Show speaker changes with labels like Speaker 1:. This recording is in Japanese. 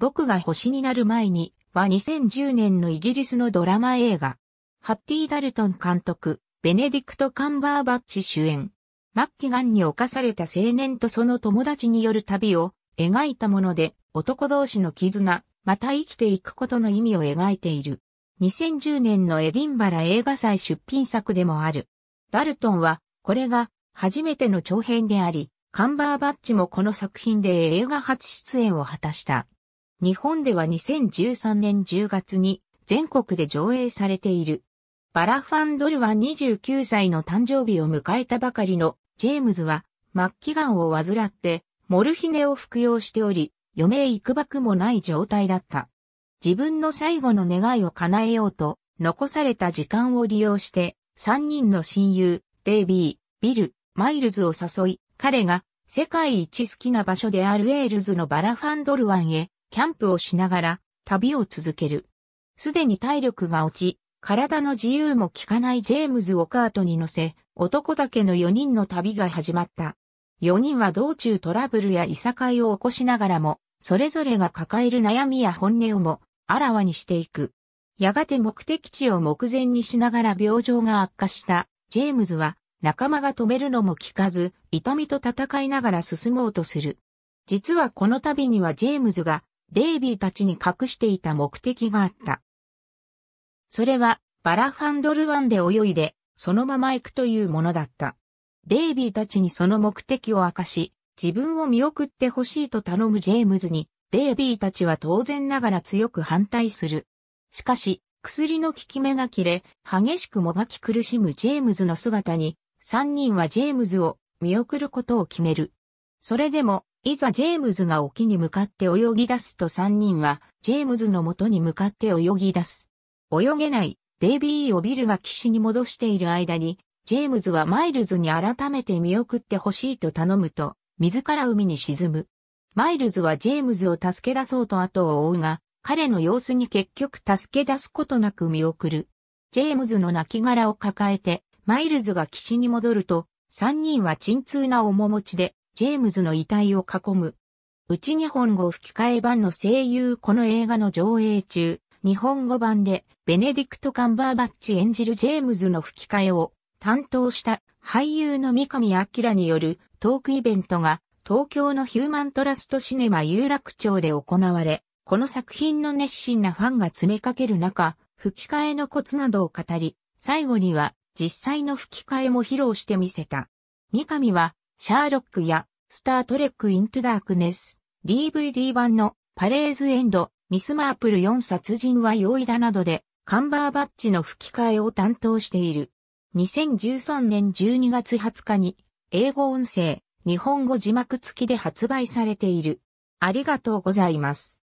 Speaker 1: 僕が星になる前には2010年のイギリスのドラマ映画。ハッティ・ダルトン監督、ベネディクト・カンバーバッチ主演。末期癌に侵された青年とその友達による旅を描いたもので、男同士の絆、また生きていくことの意味を描いている。2010年のエディンバラ映画祭出品作でもある。ダルトンは、これが初めての長編であり、カンバーバッチもこの作品で映画初出演を果たした。日本では2013年10月に全国で上映されている。バラファンドルは29歳の誕生日を迎えたばかりのジェームズは末期癌を患ってモルヒネを服用しており、余命いくばくもない状態だった。自分の最後の願いを叶えようと、残された時間を利用して、3人の親友、デイビー、ビル、マイルズを誘い、彼が世界一好きな場所であるウェールズのバラファンドル湾へキャンプをしながら旅を続ける。すでに体力が落ち、体の自由も効かないジェームズをカートに乗せ、男だけの4人の旅が始まった。4人は道中トラブルやいさかいを起こしながらも、それぞれが抱える悩みや本音をも、あらわにしていく。やがて目的地を目前にしながら病状が悪化したジェームズは仲間が止めるのも聞かず痛みと戦いながら進もうとする。実はこの旅にはジェームズがデイビーたちに隠していた目的があった。それは、バラファンドル湾で泳いで、そのまま行くというものだった。デイビーたちにその目的を明かし、自分を見送ってほしいと頼むジェームズに、デイビーたちは当然ながら強く反対する。しかし、薬の効き目が切れ、激しくもがき苦しむジェームズの姿に、三人はジェームズを見送ることを決める。それでも、いざジェームズが沖に向かって泳ぎ出すと三人は、ジェームズの元に向かって泳ぎ出す。泳げない、デイビーをビルが岸に戻している間に、ジェームズはマイルズに改めて見送ってほしいと頼むと、自ら海に沈む。マイルズはジェームズを助け出そうと後を追うが、彼の様子に結局助け出すことなく見送る。ジェームズの亡骸を抱えて、マイルズが岸に戻ると、三人は沈痛な面持ちで、ジェームズの遺体を囲む。うち日本語吹き替え版の声優この映画の上映中、日本語版でベネディクト・カンバーバッチ演じるジェームズの吹き替えを担当した俳優の三上明によるトークイベントが東京のヒューマントラストシネマ有楽町で行われ、この作品の熱心なファンが詰めかける中、吹き替えのコツなどを語り、最後には実際の吹き替えも披露してみせた。三上はシャーロックやスタートレックイントダークネス、DVD 版のパレーズエンド、ミス・マープル4殺人は容易だなどで、カンバーバッジの吹き替えを担当している。2013年12月20日に、英語音声、日本語字幕付きで発売されている。ありがとうございます。